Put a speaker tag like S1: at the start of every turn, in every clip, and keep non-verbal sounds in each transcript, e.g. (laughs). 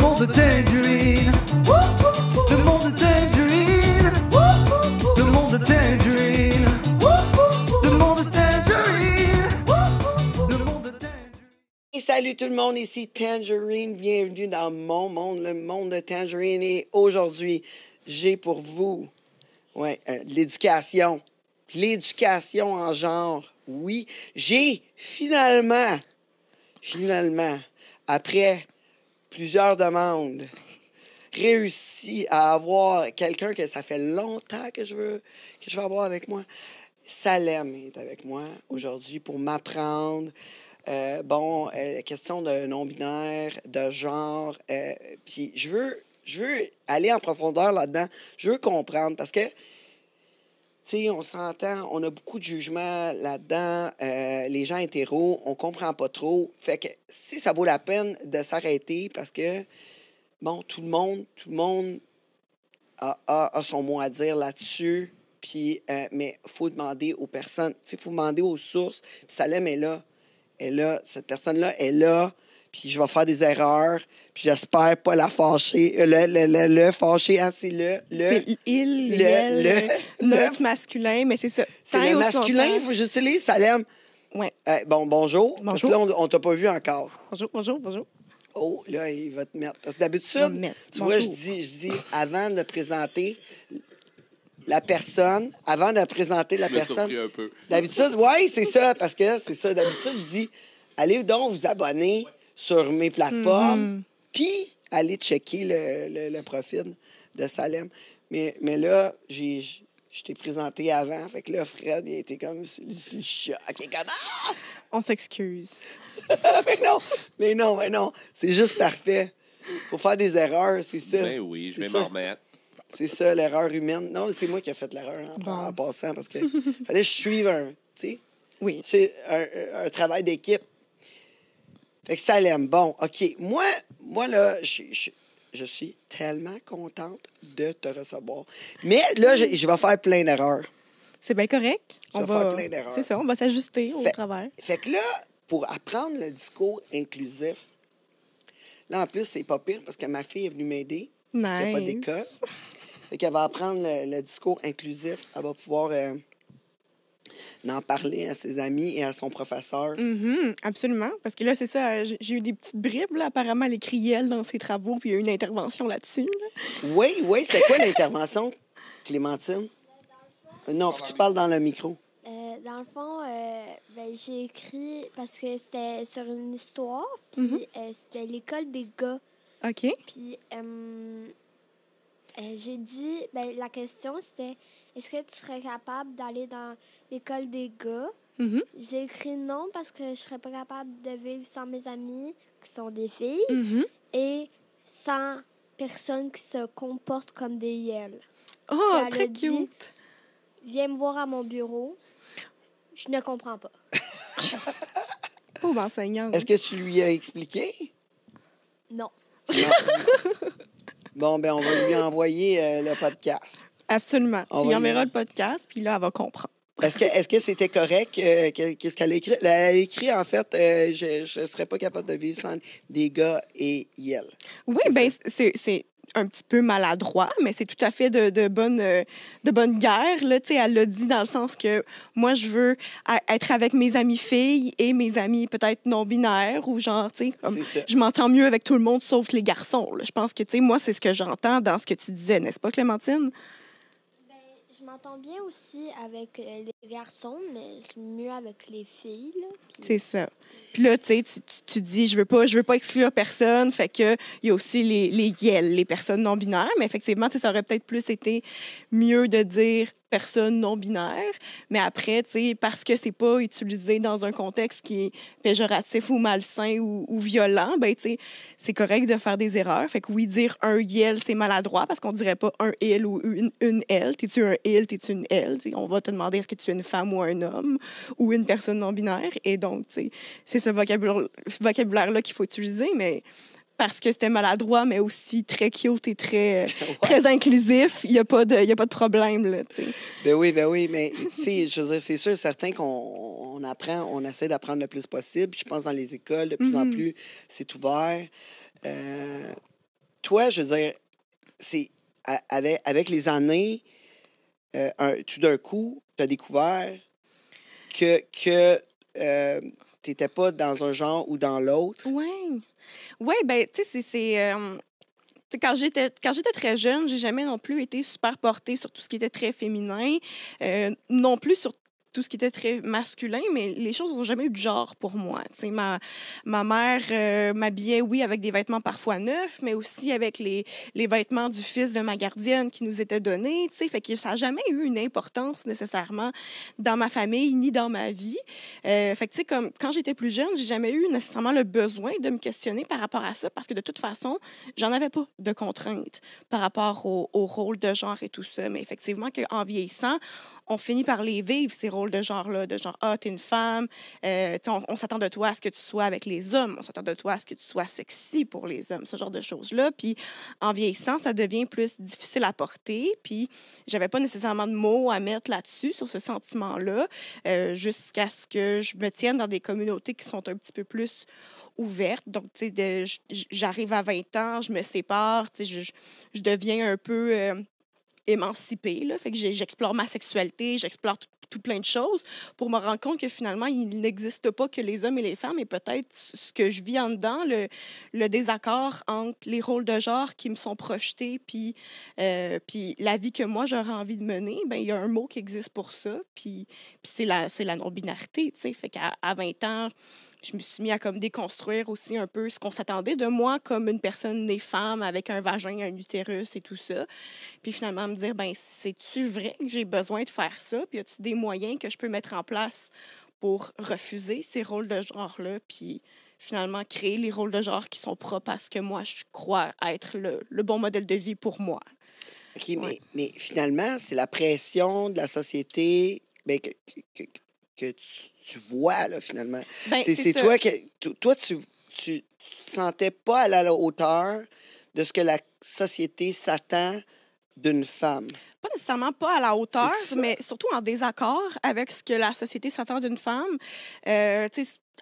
S1: monde Le monde tangerine. tangerine. salut tout le monde, ici Tangerine. Bienvenue dans mon monde, le monde de Tangerine. Et aujourd'hui, j'ai pour vous ouais, euh, l'éducation. L'éducation en genre. Oui, j'ai finalement, finalement, après plusieurs demandes, réussi à avoir quelqu'un que ça fait longtemps que je veux, que je veux avoir avec moi. Salem est avec moi aujourd'hui pour m'apprendre. Euh, bon, euh, question de non-binaire, de genre. Euh, puis je veux, je veux aller en profondeur là-dedans. Je veux comprendre parce que on s'entend, on a beaucoup de jugements là-dedans. Euh, les gens hétéro, on comprend pas trop. Fait que si ça vaut la peine de s'arrêter parce que, bon, tout le monde, tout le monde a, son mot à dire là-dessus. Puis, euh, mais faut demander aux personnes, il faut demander aux sources. Puis Salem là. est là, cette personne-là est là puis je vais faire des erreurs, puis j'espère pas la fâcher, euh, le, le, le, le, fâcher, hein,
S2: c'est le, le. C'est il, le, le, le, masculin, mais c'est ça. C'est le masculin, il faut
S1: que j'utilise Salem. Ouais. Eh, bon, bonjour. Bonjour. Parce que là, on, t'a pas vu encore. Bonjour, bonjour, bonjour. Oh, là, il va te mettre. Parce que d'habitude, tu vois, je dis, je dis avant de présenter la personne, avant de présenter la personne. D'habitude, oui, c'est ça, parce que c'est ça. D'habitude, je dis, allez donc vous abonner sur mes plateformes, mm-hmm. puis aller checker le, le, profil de Salem. Mais, mais là, j'ai, je t'ai présenté avant, fait que là, Fred, il a comme le choc. Il comme ah! On s'excuse. (laughs) mais non, mais non, mais non. C'est juste parfait. Faut faire des erreurs, c'est ça. Ben oui, je vais m'en remettre. C'est ça, l'erreur humaine. Non, c'est moi qui ai fait l'erreur hein, en, passant parce que (laughs) fallait que je suive un, tu sais. Oui. C'est un, travail d'équipe. Fait bon, OK. Moi, moi là, je, je, suis tellement contente de te recevoir. Mais là, je, vais faire plein d'erreurs. C'est bien correct. on va faire plein d'erreurs. C'est ça, on
S2: va s'ajuster au fait, travers.
S1: Fait que là, pour apprendre le discours inclusif, là, en plus, c'est pas pire parce que ma fille est venue m'aider. Nice. Il a pas d'école. Fait qu'elle va apprendre le, discours inclusif. Elle va pouvoir... Euh, d'en parler à ses amis et à son professeur.
S2: Mm-hmm, absolument. Parce que là, c'est ça, j'ai eu des petites bribes. Là. Apparemment, elle écrit elle dans ses travaux, puis il y a eu une intervention là-dessus. Oui, oui. C'était
S1: quoi l'intervention, Clémentine? Euh, non, faut tu parles dans le micro. Euh, dans le fond, euh, ben, j'ai écrit parce que c'était sur une histoire, puis mm-hmm. c'était l'école des gars. OK. Puis j'ai dit, ben, la question c'était est-ce que tu serais capable d'aller dans l'école des gars? Mm-hmm. J'ai écrit non parce que je serais pas capable de vivre sans mes amis qui sont des filles mm-hmm. et sans personne qui se comporte comme des yel. Oh, très cute! Viens me voir à mon bureau.
S2: Je ne comprends pas. (laughs) Pauvre enseignant.
S1: Est-ce que tu lui as expliqué? Non. (laughs) bon, ben, on va lui envoyer euh, le podcast.
S2: Absolument. tu enverras le podcast, puis là, elle va comprendre. Est-ce que est c'était
S1: correct euh, qu'est-ce qu'elle a écrit Elle a écrit en fait euh, je ne serais pas capable de vivre sans des gars
S2: et Yel. Oui, bien, c'est un petit peu maladroit, mais c'est tout à fait de, bonne, euh, de guerre. Là. elle l'a dit dans le sens que moi, je veux être avec mes amis filles et mes amis peut-être non-binaires ou genre, sais, je m'entends mieux avec tout le monde sauf les garçons. Je pense que tu sais, moi, c'est ce que j'entends dans ce que tu disais, n'est-ce pas, Clémentine?
S1: je m'entends bien aussi avec euh, les garçons, mais je suis mieux avec les filles.
S2: C'est ça. Puis là, tu sais, tu, tu dis, je veux pas, je veux pas exclure personne. Fait que il y a aussi les, les YEL, les personnes non binaires. Mais effectivement, ça aurait peut-être plus été mieux de dire personne non binaire. Mais après, tu sais, parce que c'est pas utilisé dans un contexte qui est péjoratif ou malsain ou, violent, ben tu sais, c'est correct de faire des erreurs. Fait que oui, dire un YEL, c'est maladroit parce qu'on dirait pas un il ou une, une L. T'es-tu un il, t'es-tu une elle? on va te demander est-ce que tu une femme ou un homme ou une personne non-binaire. Et donc, c'est ce vocabulaire-là qu'il faut utiliser, mais parce que c'était maladroit, mais aussi très cute et très, euh, (laughs) très inclusif. Il n'y a, pas de, a pas de problème, là, tu sais.
S1: Ben oui, ben oui, mais tu sais, je c'est sûr, certain qu'on on apprend, on essaie d'apprendre le plus possible. Je pense dans les écoles, de plus en mm-hmm. plus, c'est ouvert. Euh, toi, je veux dire, c'est avec, les années, euh, tout d'un coup, découvert que, que euh, tu n'étais pas dans un genre ou dans l'autre? Oui.
S2: ouais ben tu sais, c'est. Euh, quand j'étais très jeune, j'ai jamais non plus été super portée sur tout ce qui était très féminin, euh, non plus sur tout ce qui était très masculin, mais les choses n'ont jamais eu de genre pour moi. ma, ma mère euh, m'habillait, oui, avec des vêtements parfois neufs, mais aussi avec les, les vêtements du fils de ma gardienne qui nous étaient donnés. fait que ça n'a jamais eu une importance nécessairement dans ma famille ni dans ma vie. Euh, fait que, comme, quand j'étais plus jeune, j'ai jamais eu nécessairement le besoin de me questionner par rapport à ça parce que de toute façon, j'en avais pas de contraintes par rapport au, au rôle de genre et tout ça. Mais effectivement, qu'en vieillissant, on finit par les vivre, ces rôles de genre-là, de genre, ah, t'es une femme, euh, on, s'attend de toi à ce que tu sois avec les hommes, on s'attend de toi à ce que tu sois sexy pour les hommes, ce genre de choses-là. Puis en vieillissant, ça devient plus difficile à porter. Puis j'avais pas nécessairement de mots à mettre là-dessus, sur ce sentiment-là, euh, jusqu'à ce que je me tienne dans des communautés qui sont un petit peu plus ouvertes. Donc, tu sais, j'arrive à 20 ans, je me sépare, tu sais, je, deviens un peu... Euh, émancipée. Là. Fait que j'explore ma sexualité, j'explore tout, plein de choses pour me rendre compte que finalement, il n'existe pas que les hommes et les femmes. Et peut-être ce que je vis en dedans, le, le, désaccord entre les rôles de genre qui me sont projetés puis, euh, puis la vie que moi, j'aurais envie de mener, ben il y a un mot qui existe pour ça. Puis, puis c'est la, la non-binarité. Fait qu'à 20 ans, je me suis mis à comme déconstruire aussi un peu ce qu'on s'attendait de moi comme une personne née femme avec un vagin, un utérus et tout ça. Puis finalement me dire ben c'est-tu vrai que j'ai besoin de faire ça Puis y a-tu des moyens que je peux mettre en place pour refuser ces rôles de genre là puis finalement créer les rôles de genre qui sont propres à ce que moi je crois être le, bon modèle de vie pour moi.
S1: OK, mais, mais finalement, c'est la pression de la société Bien, que tu, vois, là, finalement. Ben, c'est toi qui... Toi, tu, tu sentais pas à la hauteur de ce que la société s'attend d'une femme.
S2: Pas nécessairement pas à la hauteur, mais surtout en désaccord avec ce que la société s'attend d'une femme. Euh,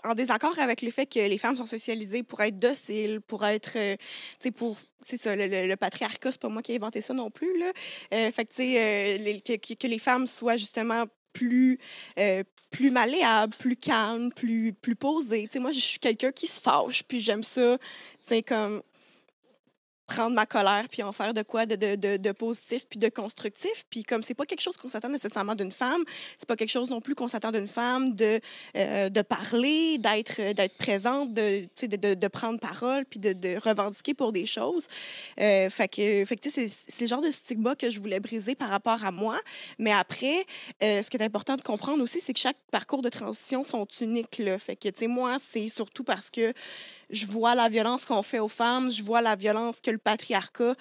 S2: en désaccord avec le fait que les femmes sont socialisées pour être dociles, pour être, euh, tu sais, pour, c'est ça, le, le patriarcat, c'est pas moi qui ai inventé ça non plus là. Euh, fait que tu sais, euh, que, que les femmes soient justement plus plus malléable, plus calme, plus, plus posée. moi, je suis quelqu'un qui se fâche, puis j'aime ça. comme prendre ma colère puis en faire de quoi de, de, de, positif puis de constructif. Puis comme c'est pas quelque chose qu'on s'attend nécessairement d'une femme, c'est pas quelque chose non plus qu'on s'attend d'une femme de, euh, de parler, d'être, euh, d'être présente, de, de, prendre parole puis de, revendiquer pour des choses. Euh, fait que, fait c'est, le genre de stigma que je voulais briser par rapport à moi. Mais après, ce qui est important de comprendre aussi, c'est que chaque parcours de transition sont uniques. Là. Fait que, tu sais, moi, c'est surtout parce que je vois la violence qu'on fait aux femmes, je vois la violence que le patriarcat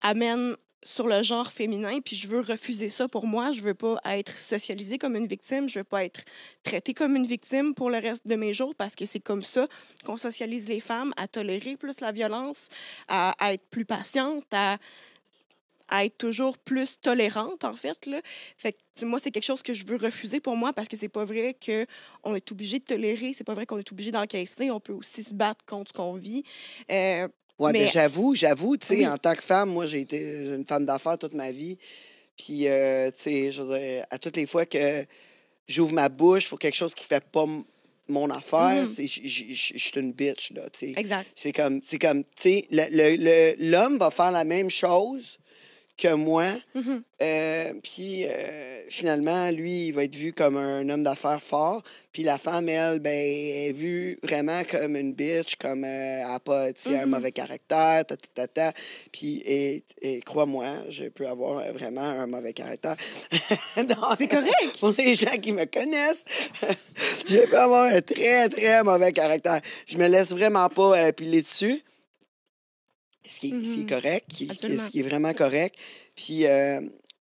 S2: amène sur le genre féminin, puis je veux refuser ça pour moi. Je veux pas être socialisée comme une victime, je veux pas être traitée comme une victime pour le reste de mes jours parce que c'est comme ça qu'on socialise les femmes à tolérer plus la violence, à, à être plus patiente, à à être toujours plus tolérante, en fait. Là. Fait que, moi, c'est quelque chose que je veux refuser pour moi parce que c'est pas vrai qu'on est obligé de tolérer, c'est pas vrai qu'on est obligé d'encaisser. On peut aussi se battre contre ce qu'on vit. Euh, oui, ben, mais, j'avoue,
S1: j'avoue, tu sais, en tant que femme, moi, j'ai été une femme d'affaires toute ma vie. Puis, euh, tu sais, à toutes les fois que j'ouvre ma bouche pour quelque chose qui fait pas mon affaire, mm. je suis une bitch, là, tu sais. Exact. C'est comme, c'est comme, tu sais, l'homme va faire la même chose, que moi. Mm-hmm. Euh, puis euh, finalement, lui, il va être vu comme un homme d'affaires fort. Puis la femme, elle, ben, est vue vraiment comme une bitch, comme euh, elle un mm-hmm. mauvais caractère, ta, ta, ta, ta. Puis, et, crois-moi, je peux avoir vraiment un mauvais caractère. (laughs) C'est correct. Pour les gens qui me connaissent, (laughs) je peux avoir un très, très mauvais caractère. Je me laisse vraiment pas piler dessus ce qui est, mm-hmm. ce correct, ce qui est vraiment correct. Puis euh,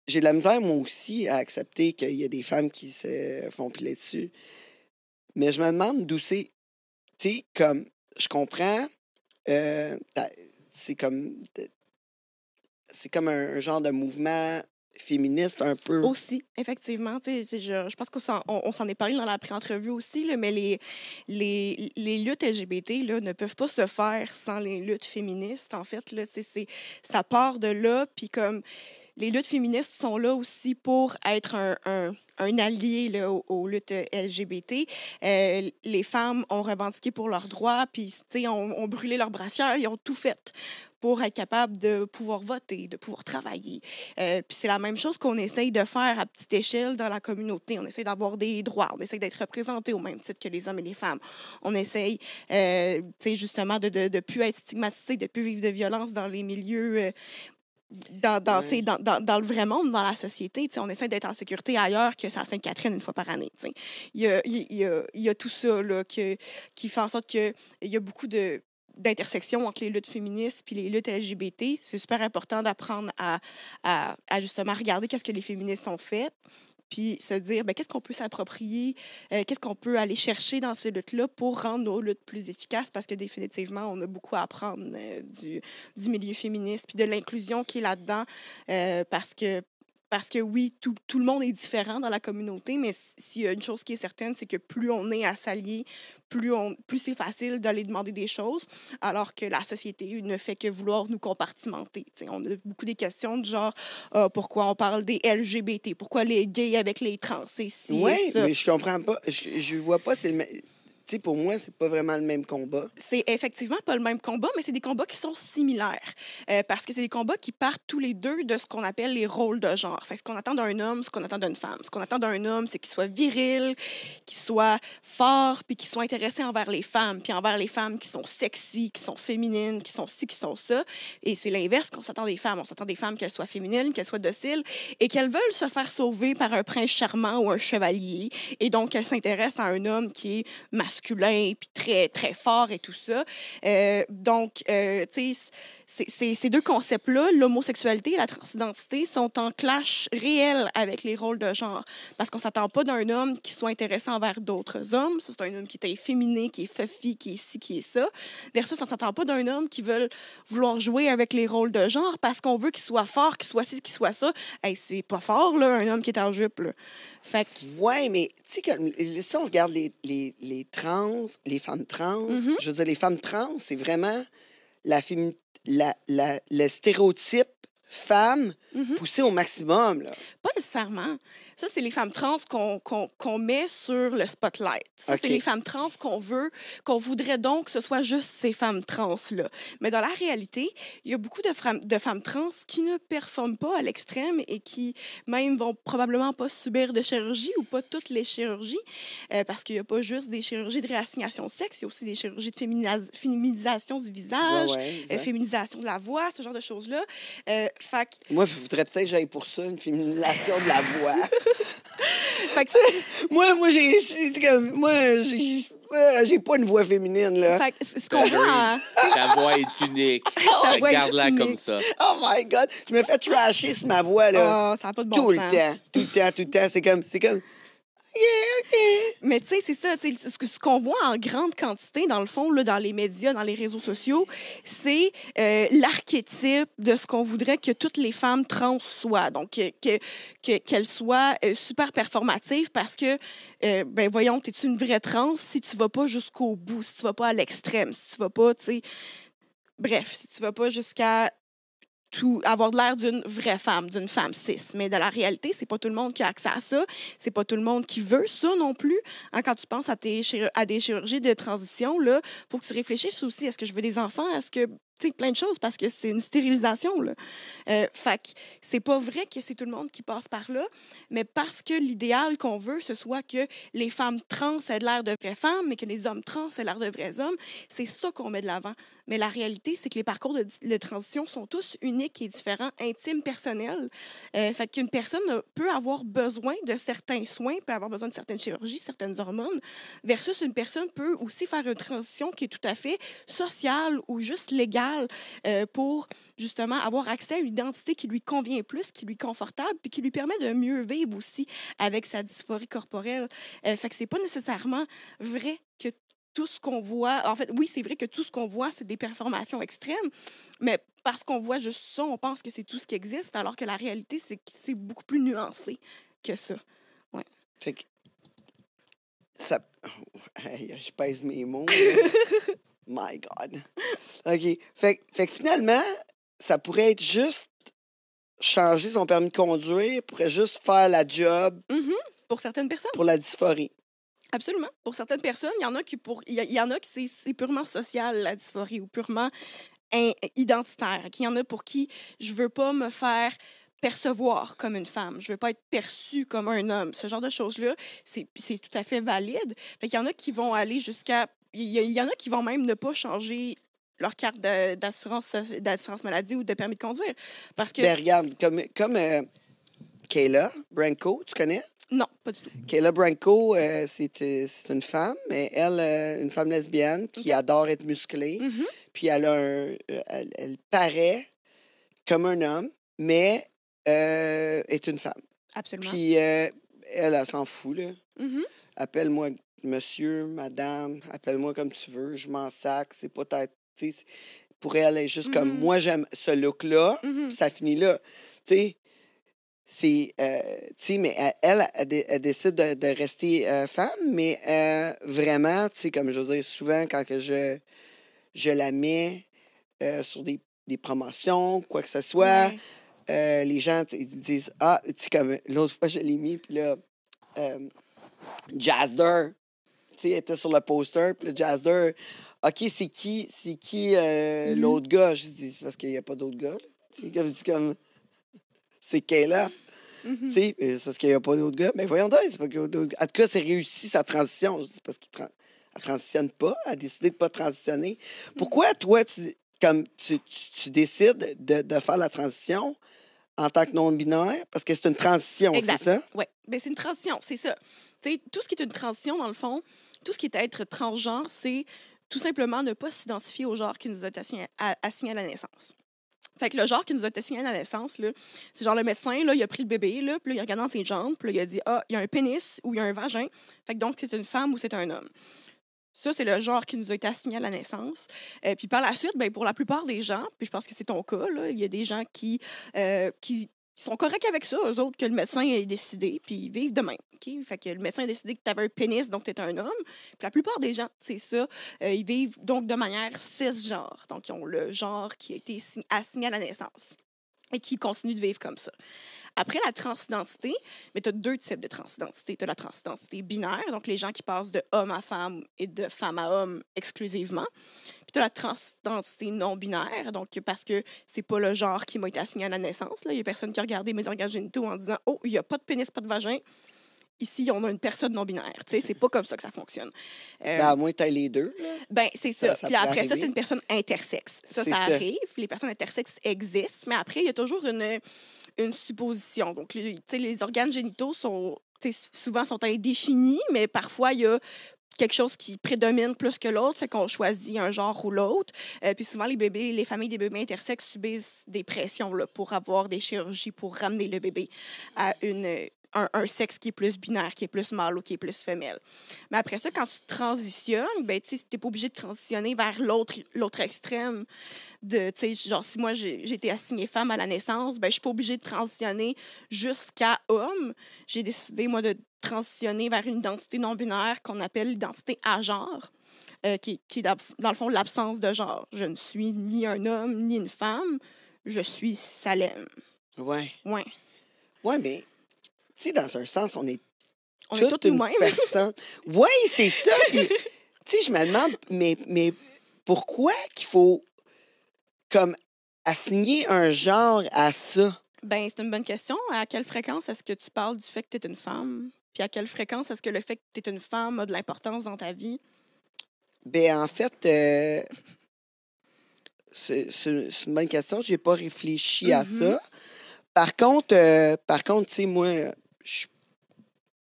S1: j'ai de la misère, moi aussi, à accepter qu'il y a des femmes qui se font piler dessus. Mais je me demande d'où c'est. Tu sais, comme, je comprends, euh, c'est comme. C'est comme un, genre de mouvement féministe un peu. Aussi,
S2: effectivement. Je, je pense qu'on on, on s'en est parlé dans la pré-entrevue aussi, mais les, les, les, luttes LGBT là, ne peuvent pas se faire sans les luttes féministes. En fait, là, ça part de là, puis comme les luttes féministes sont là aussi pour être un un allié là, aux, luttes euh, LGBT. Euh, les femmes ont revendiqué pour leurs droits, puis ont, ont brûlé leurs brassières, ils ont tout fait pour être capable de pouvoir voter, de pouvoir travailler. Euh, puis c'est la même chose qu'on essaye de faire à petite échelle dans la communauté. On essaye d'avoir des droits, on essaye d'être représenté au même titre que les hommes et les femmes. On essaye, tu sais, justement, de ne plus être stigmatisés, de ne plus vivre de violence dans les milieux, dans, dans, dans, dans, dans, le vrai monde, dans la société. On essaie d'être en sécurité ailleurs que à Sainte-Catherine une fois par année. Il y a, y, a, y a tout ça là, que, qui fait en sorte qu'il y a beaucoup de d'intersection entre les luttes féministes puis les luttes LGBT. C'est super important d'apprendre à, à, à, justement regarder qu'est-ce que les féministes ont fait, puis se dire ben, qu'est-ce qu'on peut s'approprier, euh, qu'est-ce qu'on peut aller chercher dans ces luttes-là pour rendre nos luttes plus efficaces, parce que définitivement, on a beaucoup à apprendre euh, du, milieu féministe, puis de l'inclusion qui est là-dedans, euh, parce que parce que oui, tout, tout, le monde est différent dans la communauté, mais s'il y a une chose qui est certaine, c'est que plus on est à s'allier, plus, on, plus c'est facile d'aller demander des choses, alors que la société ne fait que vouloir nous compartimenter. on a beaucoup des questions de genre ah, pourquoi on parle des LGBT, pourquoi les gays avec les trans, c'est si. Oui, mais je comprends
S1: pas, je, je vois pas, c'est sais, pour moi, c'est pas vraiment le même combat.
S2: C'est effectivement pas le même combat, mais c'est des combats qui sont similaires. Euh, parce que c'est des combats qui partent tous les deux de ce qu'on appelle les rôles de genre. Enfin, ce qu'on attend d'un homme, ce qu'on attend d'une femme. Ce qu'on attend d'un homme, c'est qu'il soit viril, qu'il soit fort, puis qu'il soit intéressé envers les femmes, puis envers les femmes qui sont sexy, qui sont féminines, qui sont ci, qui sont ça. Et c'est l'inverse qu'on s'attend des femmes. On s'attend des femmes qu'elles soient féminines, qu'elles soient dociles, et qu'elles veulent se faire sauver par un prince charmant ou un chevalier. Et donc, qu'elles s'intéressent à un homme qui est masculin et puis très, très fort et tout ça. Euh, donc, euh, tu sais, ces deux concepts-là, l'homosexualité et la transidentité, sont en clash réel avec les rôles de genre. Parce qu'on ne s'attend pas d'un homme qui soit intéressant envers d'autres hommes. C'est un homme qui est efféminé, qui est faffi, qui est ci, qui est ça. Versus, on ne s'attend pas d'un homme qui veut vouloir jouer avec les rôles de genre parce qu'on veut qu'il soit fort, qu'il soit ci, qu'il soit ça. Hey, c'est pas fort, là, un homme qui est en jupe. Là. Fait Ouais, mais tu sais,
S1: si on regarde les, les, les femmes trans. Mm-hmm. Je veux dire, les femmes trans, c'est vraiment la, la, le stéréotype femme mm-hmm. poussé au maximum. Là.
S2: Pas nécessairement. Ça, c'est les femmes trans qu'on met sur le spotlight. c'est les femmes trans qu'on veut, qu'on voudrait donc que ce soit juste ces femmes trans-là. Mais dans la réalité, il y a beaucoup de, femmes trans qui ne performent pas à l'extrême et qui même vont probablement pas subir de chirurgie ou pas toutes les chirurgies, euh, parce qu'il n'y a pas juste des chirurgies de réassignation de sexe, il y a aussi des chirurgies de féminisation du visage, euh, féminisation de la voix, ce genre de choses-là. Euh, fac...
S1: Moi, je voudrais peut-être que j'aille pour ça, une féminisation de la voix. (laughs)
S2: (laughs) (laughs) moi, moi, j'ai,
S1: euh, j'ai, pas une voix féminine, là. Fait ce qu'on Ta voix est unique. (laughs) Regarde-la comme ça. Oh my God! Je me fais trasher sur ma voix, là. Oh,
S2: ça pas de bon tout le temps.
S1: Tout le temps, tout le temps. C'est comme, c'est comme,
S2: OK. Mais tu sais, c'est ça. Ce, qu'on voit en grande quantité, dans le fond, là, dans les médias, dans les réseaux sociaux, c'est euh, l'archétype de ce qu'on voudrait que toutes les femmes trans soient. Donc, qu'elles que, soient euh, super performatives parce que, euh, ben voyons, es-tu une vraie trans si tu vas pas jusqu'au bout, si tu vas pas à l'extrême, si tu vas pas, tu sais... Bref, si tu vas pas jusqu'à avoir l'air d'une vraie femme, d'une femme cis. Mais dans la réalité, c'est pas tout le monde qui a accès à ça. C'est pas tout le monde qui veut ça non plus. Hein, quand tu penses à, à des chirurgies de transition, il faut que tu réfléchisses aussi. Est-ce que je veux des enfants? Est-ce que sais, plein de choses parce que c'est une stérilisation. Là. Euh, fait que c'est pas vrai que c'est tout le monde qui passe par là, mais parce que l'idéal qu'on veut, ce soit que les femmes trans aient l'air de vraies femmes, mais que les hommes trans aient l'air de vrais hommes, c'est ça qu'on met de l'avant. Mais la réalité, c'est que les parcours de, transition sont tous uniques et différents, intimes, personnels. Euh, fait qu'une personne peut avoir besoin de certains soins, peut avoir besoin de certaines chirurgies, certaines hormones, versus une personne peut aussi faire une transition qui est tout à fait sociale ou juste légale euh, pour justement avoir accès à une identité qui lui convient plus, qui lui est confortable, puis qui lui permet de mieux vivre aussi avec sa dysphorie corporelle. Euh, fait que c'est pas nécessairement vrai que tout ce qu'on voit, en fait, oui, c'est vrai que tout ce qu'on voit, c'est des performations extrêmes, mais parce qu'on voit juste ça, on pense que c'est tout ce qui existe, alors que la réalité, c'est que c'est beaucoup plus nuancé que ça. Ouais. Fait que
S1: ça... (laughs) je pèse mes mots. (laughs) My God. OK. Fait, que finalement, ça pourrait être juste changer son permis de conduire, pourrait juste faire la job. Mm-hmm. Pour certaines personnes. Pour la dysphorie.
S2: Absolument. Pour certaines personnes, il y en a qui pour il y, en a qui c'est purement social la dysphorie ou purement identitaire. Il y en a pour qui je veux pas me faire percevoir comme une femme, je veux pas être perçue comme un homme. Ce genre de choses là, c'est tout à fait valide. Fait il y en a qui vont aller jusqu'à il y, en a qui vont même ne pas changer leur carte d'assurance d'assurance maladie ou de permis de conduire. Parce que... Ben, regarde,
S1: comme, comme euh, Kayla Branco, tu connais? Non, pas du tout. Kayla Branco, euh, euh, c'est une femme, mais elle, une femme lesbienne qui adore être musclée. Mm-hmm. Puis elle, a elle, paraît comme un homme, mais est une femme. Absolument. Puis elle, elle, s'en fout,
S2: mm-hmm.
S1: Appelle-moi monsieur, madame, appelle-moi comme tu veux, je m'en sac, c'est Pour elle, elle juste comme mm-hmm. moi, j'aime ce look-là, mm-hmm. ça finit là. Tu sais, c'est. Euh, mais elle, elle, décide de, rester euh, femme, mais euh, vraiment, tu comme je dis souvent, quand que je, je la mets sur des, promotions, quoi que ce soit, les gens ils disent Ah, comme l'autre fois, je l'ai mis, puis là était sur le poster. Puis le Jazzer, OK, c'est qui, c'est qui euh, mm-hmm. l'autre gars? Je dis, c'est parce qu'il n'y a pas d'autre gars. C'est comme, comme (laughs) c'est Kayla. Mm-hmm. parce qu'il n'y a pas d'autre gars. Mais voyons donc, c'est pas que En tout cas, c'est réussi sa transition. Dis, parce qu'il ne transitionne pas. Elle a décidé de ne pas transitionner. Mm-hmm. Pourquoi, toi, tu, comme, tu, décides de, faire la transition? en tant que non-binaire, parce que c'est une transition, c'est ça?
S2: Oui, ben, c'est une transition, c'est ça. sais, tout ce qui est une transition, dans le fond, tout ce qui est être transgenre, c'est tout simplement ne pas s'identifier au genre qui nous a assigné à, assigné à la naissance. Fait le genre qui nous a été à la naissance, c'est genre le médecin, là, il a pris le bébé, là, puis là, il dans ses jambes, puis il a dit Ah, il y a un pénis ou il y a un vagin. Fait donc, c'est une femme ou c'est un homme. Ça, c'est le genre qui nous a été assigné à la naissance. Euh, puis par la suite, ben, pour la plupart des gens, puis je pense que c'est ton cas, il y a des gens qui, euh, qui ils sont corrects avec ça, eux autres, que le médecin ait décidé, puis ils vivent de même. Fait que le médecin a décidé que tu avais un pénis, donc tu étais un homme. Puis la plupart des gens, c'est ça, euh, ils vivent donc de manière cisgenre. Donc, ils ont le genre qui a été assigné à la naissance et qui continuent de vivre comme ça. Après la transidentité, mais tu as deux types de transidentité. Tu as la transidentité binaire, donc les gens qui passent de homme à femme et de femme à homme exclusivement plutôt la transidentité non-binaire, donc parce que c'est pas le genre qui m'a été assigné à la naissance. Là. Il y a personne qui a regardé mes organes génitaux en disant Oh, il n'y a pas de pénis, pas de vagin. Ici, on a une personne non-binaire. Tu sais, c'est pas comme ça que ça fonctionne. Euh, ben, à moins que les deux. Ben, c'est ça. après ça, c'est une personne intersexe. Ça, ça, arrive. Les personnes intersexes existent, mais après, il y a toujours une, une supposition. Donc, les, organes génitaux sont souvent sont indéfinis, mais parfois il y a quelque chose qui prédomine plus que l'autre, fait qu'on choisit un genre ou l'autre. Euh, puis souvent, les bébés, les familles des bébés intersexes subissent des pressions pour avoir des chirurgies, pour ramener le bébé à une, un, sexe qui est plus binaire, qui est plus mâle ou qui est plus femelle. Mais après ça, quand tu transitionnes, ben, tu n'es pas obligé de transitionner vers l'autre extrême. De, genre, si moi, j'ai été assignée femme à la naissance, ben, je suis pas obligée de transitionner jusqu'à homme. J'ai décidé, moi, de transitionner vers une identité non-binaire qu'on appelle l'identité à genre. Euh, qui, qui dans le fond, l'absence de genre. Je ne suis ni un homme ni une femme. Je suis Salem. Ouais. Ouais. Ouais, mais dans un sens, on est
S1: on toutes est personne. Oui, c'est ça. (laughs) tu sais, je me demande, mais, mais pourquoi qu'il faut comme assigner un genre à ça?
S2: Ben, c'est une bonne question. À quelle fréquence est-ce que tu parles du fait que tu es une femme? Puis à quelle fréquence est-ce que le fait que tu es une femme a de l'importance dans ta vie?
S1: Ben, en fait, euh, c'est, une bonne question. Je n'ai pas réfléchi à ça. Mm-hmm. Par contre, euh, par contre, tu sais, moi, je suis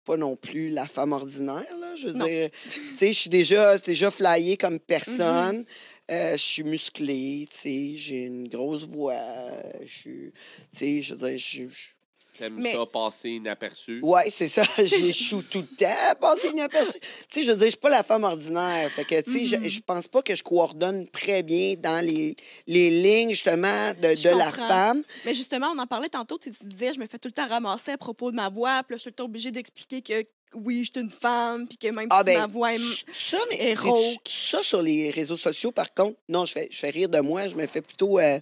S1: pas non plus la femme ordinaire, là. Je veux je suis déjà, déjà flyée comme personne. Mm-hmm. Euh, je suis musclée, j'ai une grosse voix. Je suis, veux T'aimes ça passer inaperçu? Oui, c'est ça. (laughs) J'échoue tout le temps à passer inaperçu. tu sais, je veux dire, je suis pas la femme ordinaire. Fait que, tu sais, je, mm-hmm. pense pas que je coordonne très bien dans les, les lignes, justement, de, de la femme.
S2: Mais justement, on en parlait tantôt. Tu disais, je me fais tout le temps ramasser à propos de ma voix. Puis je suis tout obligée d'expliquer que oui, je suis une femme, puis que même ah, si ben, ma voix est ça, mais,
S1: Ça, sur les réseaux sociaux, par contre, non, je fais, je fais rire de moi. Je me fais plutôt... Euh,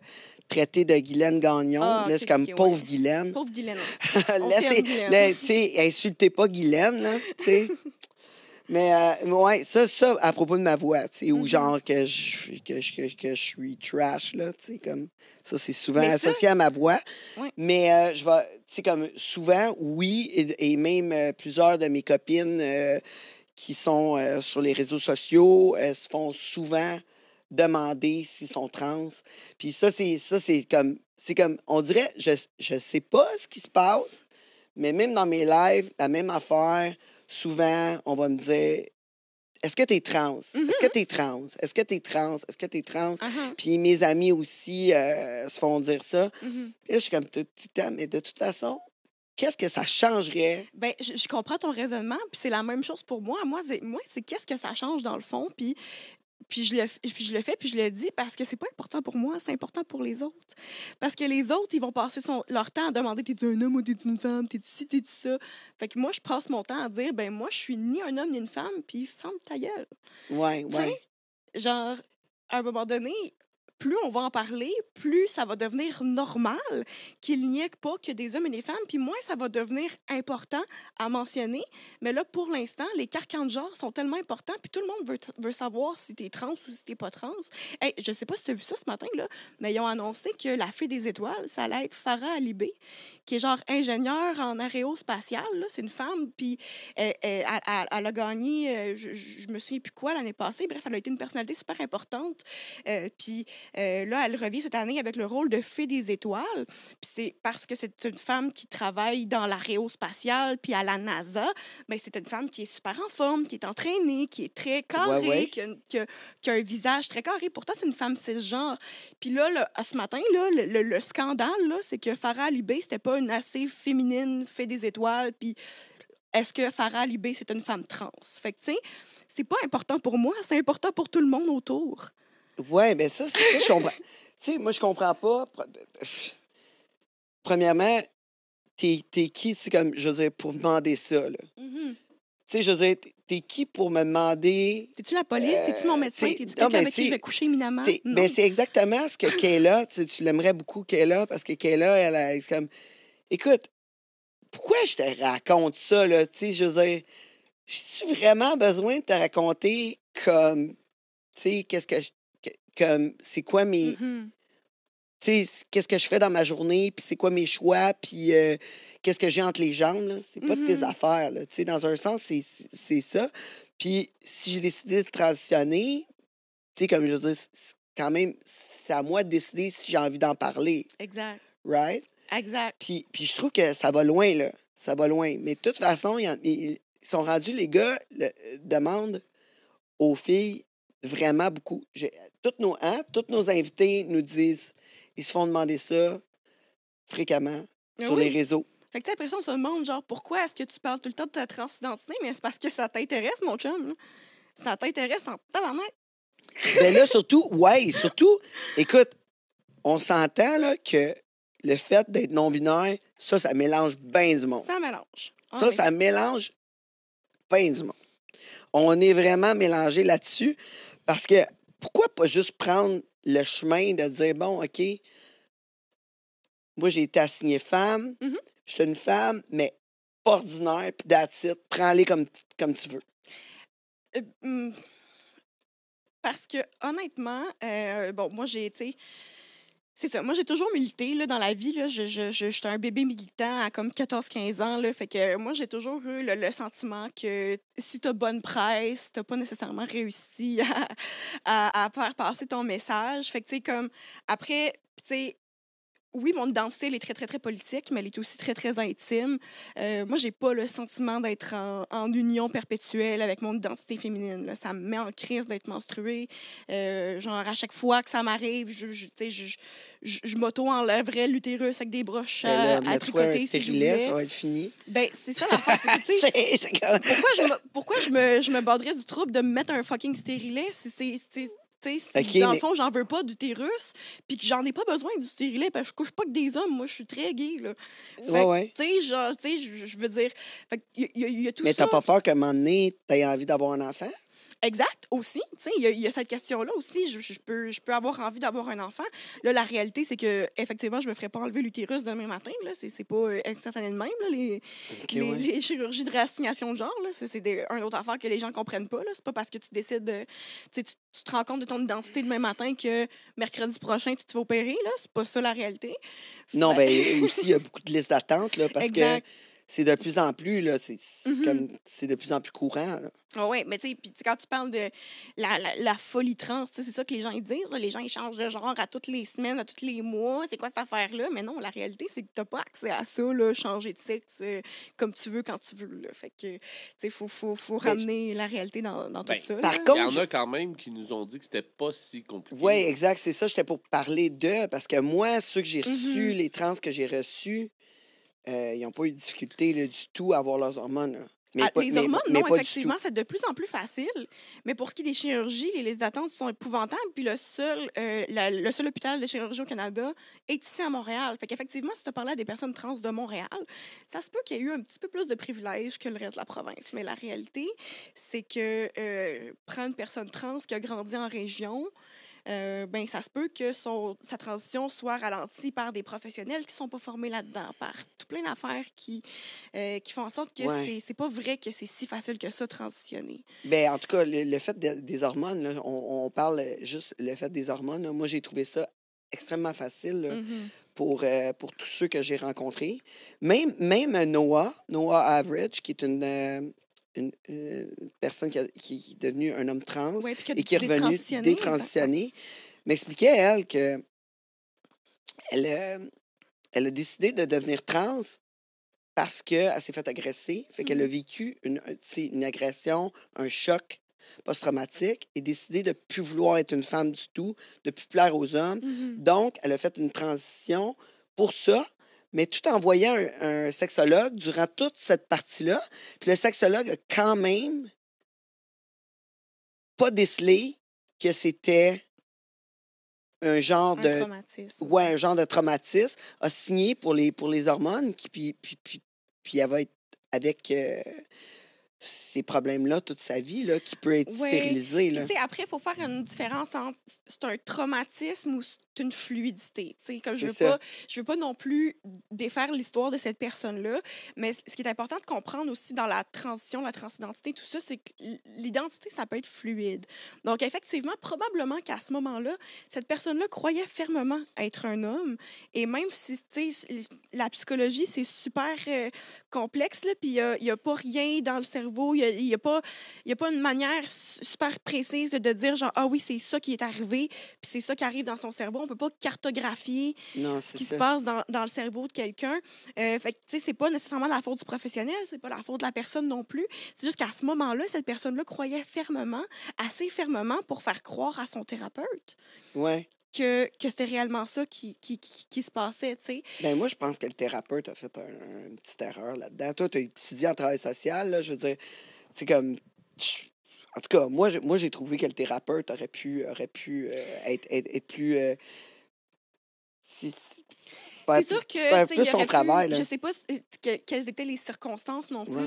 S1: traité de Guylaine Gagnon. Ah, c'est comme pauvre Guylaine. Pauvre
S2: Guylaine. (laughs)
S1: tu insultez pas Guylaine, là, tu (laughs) Mais euh, ouais, ça, à propos de ma voix, tu sais, ou mm-hmm. genre que je, que, que je suis trash, là, tu sais, comme ça, c'est souvent associé à ma voix. Mais euh, je vais, tu sais, comme souvent, oui, et, même euh, plusieurs de mes copines qui sont sur les réseaux sociaux se font souvent demander s'ils sont trans. Puis ça, c'est ça, c'est comme c'est comme on dirait, je je sais pas ce qui se passe, mais même dans mes lives, la même affaire. Souvent, on va me dire est-ce que t'es trans? Est-ce que mm-hmm. t'es trans? Est-ce que t'es trans? Est-ce que t'es trans? Uh-huh. Puis mes amis aussi euh, se font dire ça. Mm-hmm. je suis comme tout le temps, mais de toute façon, qu'est-ce que ça
S2: changerait? Ben, je, comprends ton raisonnement, puis c'est la même chose pour moi. Moi, moi c'est qu'est-ce que ça change dans le fond, puis puis je, le, puis je fais, puis je le dis parce que c'est pas important pour moi, c'est important pour les autres. Parce que les autres, ils vont passer leur temps à demander T'es-tu un homme ou t'es-tu une femme T'es-tu ci, t'es-tu ça Fait que moi, je passe mon temps à dire Ben, moi, je suis ni un homme ni une femme, puis femme ta gueule.
S1: Ouais, ouais.
S2: Genre, à un moment donné, plus on va en parler, plus ça va devenir normal qu'il n'y ait pas que des hommes et des femmes, puis moins ça va devenir important à mentionner. Mais là, pour l'instant, les carcans de genre sont tellement importants, puis tout le monde veut, savoir si es trans ou si t'es pas trans. et je sais pas si as vu ça ce matin, là, mais ils ont annoncé que la fée des étoiles, ça allait être Farah Alibé, qui est genre ingénieure en aérospatiale. C'est une femme, puis euh, euh, elle, a gagné, euh, je, me souviens plus quoi, l'année passée. Bref, elle a été une personnalité super importante. puis euh, là, elle revient cette année avec le rôle de Fée des étoiles. Puis c'est parce que c'est une femme qui travaille dans spatiale puis à la NASA. Mais ben, c'est une femme qui est super en forme, qui est entraînée, qui est très carrée, Qui, a, un visage très carré. Pourtant, c'est une femme cisgenre. Puis là, ce matin, là, le, scandale, c'est que Farah Libé, c'était pas une assez féminine Fée des étoiles. Puis est-ce que Farah Libé, c'est une femme trans? Fait que, tu sais, c'est pas important pour moi, c'est important pour tout le monde autour. Oui, mais ben ça, c'est ça,
S1: je comprends. (laughs) tu sais, moi, je comprends pas. Euh, premièrement, t'es es qui, tu comme, je veux dire, pour demander ça, là? Mm-hmm. Tu sais, je veux dire, t'es qui pour me demander.
S2: T'es-tu la police? T'es-tu mon euh, médecin? T'es-tu quelqu'un avec qui je vais coucher éminemment? Mais ben, c'est
S1: exactement ce que Kayla, tu, tu l'aimerais beaucoup, Kayla, parce que Kayla, elle, est comme. Écoute, pourquoi je te raconte ça, là? Tu sais, je veux dire, j'ai-tu vraiment besoin de te raconter comme. Tu sais, qu'est-ce que je c'est quoi mes. Mmh tu sais qu'est-ce que je fais dans ma journée, puis c'est quoi mes choix, puis qu'est-ce que j'ai entre les jambes, C'est mmh pas de tes affaires, Tu sais, dans un sens, c'est ça. Puis si j'ai décidé de transitionner, tu sais, comme je dis quand même, c'est à moi de décider si j'ai envie d'en parler. Exact. Right? Exact. Puis, puis je trouve que ça va loin, là. Ça va loin. Mais de toute façon, ils, sont rendus, les gars demandent aux filles Vraiment beaucoup. Euh, toutes nos, hein, tous nos invités nous disent, ils se font demander ça fréquemment ah sur les réseaux.
S2: Fait que as l'impression se demande, genre, pourquoi est-ce que tu parles tout le temps de ta transidentité? Mais c'est parce que ça t'intéresse, mon chum. Ça t'intéresse en tabarnak.
S1: Mais ben là, (laughs) surtout, ouais, surtout, écoute, on s'entend là, que le fait d'être non-binaire, ça, ça mélange bien du monde.
S2: Ça mélange. ça,
S1: ça mélange bien du monde. On est vraiment mélangé là-dessus. Parce que pourquoi pas juste prendre le chemin de dire, bon, OK, moi, j'ai été assignée femme, mmh je suis une femme, mais ordinaire, puis d'attitude, prends-les comme, comme tu veux.
S2: Euh, mmh. parce que, honnêtement, euh, bon, moi, j'ai été c'est ça. Moi, j'ai toujours milité dans la vie. Je, je, j'étais un bébé militant à comme 14-15 ans. Là. Fait que moi, j'ai toujours eu le, sentiment que si tu as bonne presse, tu pas nécessairement réussi (laughs) à, faire passer ton message. Fait que, tu sais, comme après, tu sais, oui, mon identité, elle est très, très, très politique, mais elle est aussi très, très intime. Euh, moi, j'ai pas le sentiment d'être en, union perpétuelle avec mon identité féminine. Ça me met en crise d'être menstruée. Euh, genre, à chaque fois que ça m'arrive, je, je, je, je, m'auto-enlèverais l'utérus avec des broches à, tricoter. Un ça va être fini. Ben, c'est ça la (laughs) Pourquoi, je me, pourquoi je, me, je du trouble de me mettre un fucking stérilet si c'est si, dans le fond, j'en veux pas d'utérus, puis que j'en ai pas besoin du stérilet, parce que je couche pas que des hommes, moi, je suis très gay, là. Tu sais, je veux dire, il y, a tout ça. Mais t'as pas
S1: peur qu'à un moment donné, t'aies envie
S2: d'avoir un enfant? Exact, aussi. Il y, a cette question-là aussi. Je, peux, avoir envie d'avoir un enfant. Là, la réalité, c'est que effectivement, je ne me ferai pas enlever l'utérus demain matin. Ce n'est pas instantanément euh, instantané même, les, chirurgies de réassignation de genre. C'est une autre affaire que les gens ne comprennent pas. Ce n'est pas parce que tu décides, de, tu, te rends compte de ton identité demain matin que mercredi prochain, tu te opérer. Ce n'est pas ça la réalité. Non, mais ben, (laughs) aussi, il y a
S1: beaucoup de listes d'attente parce que c'est de plus en plus, là, c'est mmh de plus en plus courant.
S2: Ah oui, mais tu sais, quand tu parles de la, la, folie trans, c'est ça que les gens disent. les gens ils changent de genre à toutes les semaines, à tous les mois. C'est quoi cette affaire-là? Mais non, la réalité, c'est que tu n'as pas accès à ça, là, changer de sexe euh, comme tu veux, quand tu veux. Fait que, tu sais, il faut, ben, ramener la réalité dans, dans tout ben, ça. Par contre. Il y en
S1: a quand même qui nous ont dit que c'était pas si compliqué. Oui, exact, c'est ça. J'étais pour parler d'eux, parce que moi, ceux que j'ai mmh reçus, les trans que j'ai reçus, euh, ils n'ont pas eu de difficulté du tout à avoir leurs hormones. Mais ah, les hormones, non, effectivement,
S2: c'est de plus en plus facile. Mais pour ce qui est des chirurgies, les listes d'attente sont épouvantables. Puis le seul, euh, le seul hôpital de chirurgie au Canada est ici à Montréal. Fait qu'effectivement, si tu parlais à des personnes trans de Montréal, ça se peut qu'il y ait eu un petit peu plus de privilèges que le reste de la province. Mais la réalité, c'est que euh, prendre une personne trans qui a grandi en région, euh, ben, ça se peut que son, sa transition soit ralentie par des professionnels qui ne sont pas formés là-dedans, par tout plein d'affaires qui, euh, qui font en sorte que ce c'est pas vrai que c'est si facile que ça, transitionner.
S1: Bien, en tout cas, le, fait des hormones, on, parle juste le fait des hormones, moi j'ai trouvé ça extrêmement facile mm-hmm. pour, euh, pour tous ceux que j'ai rencontrés. Même, même Noah, Noah Average, qui est une euh, une, personne qui, est devenue un homme trans et qui est revenue détransitionnée, m'expliquait, elle, que elle a, euh, elle a décidé de devenir trans parce qu'elle s'est faite agresser. Fait qu'elle a mmh vécu une, euh, une agression, un choc post-traumatique et décidé de plus vouloir être une femme du tout, de plus plaire aux hommes. Mmh Donc, elle a fait une transition pour ça, mais tout en voyant un, sexologue durant toute cette partie-là. Puis le sexologue a quand même pas décelé que c'était un genre de
S2: traumatisme.
S1: un genre de traumatisme a signé pour les pour les hormones qui puis puis, puis, elle va être avec euh, ces problèmes-là toute sa vie, là, qui peut être stérilisée. Là.
S2: Après, il faut faire une différence entre c'est un traumatisme ou une fluidité. comme je veux je veux pas non plus défaire l'histoire de cette personne-là, mais ce qui est important de comprendre aussi dans la transition, la transidentité, tout ça, c'est que l'identité, ça peut être fluide. Donc, effectivement, probablement qu'à ce moment-là, cette personne-là croyait fermement être un homme, et même si, la psychologie, c'est super euh, complexe, puis il n'y a, pas rien dans le cerveau, il n'y a, pas, y a pas une manière super précise de dire genre, ah oui, c'est ça qui est arrivé, puis c'est ça qui arrive dans son cerveau on peut pas cartographier ce qui se passe dans, le cerveau de quelqu'un. Euh, fait c'est pas nécessairement la faute du professionnel, c'est pas la faute de la personne non plus. C'est juste qu'à ce moment-là, cette personne-là croyait fermement, assez fermement, pour faire croire à son thérapeute. Ouais que, que c'était réellement ça qui, qui, se passait, tu sais.
S1: Ben moi, je pense que le thérapeute a fait une petite erreur là-dedans. Toi, tu as en travail social, je veux dire, tu es comme... En tout cas, moi, moi j'ai trouvé que le thérapeute aurait pu, aurait pu euh, être, être, plus. Euh, c'est sûr que. Faire plus son travail. je ne sais
S2: pas quelles étaient les circonstances non plus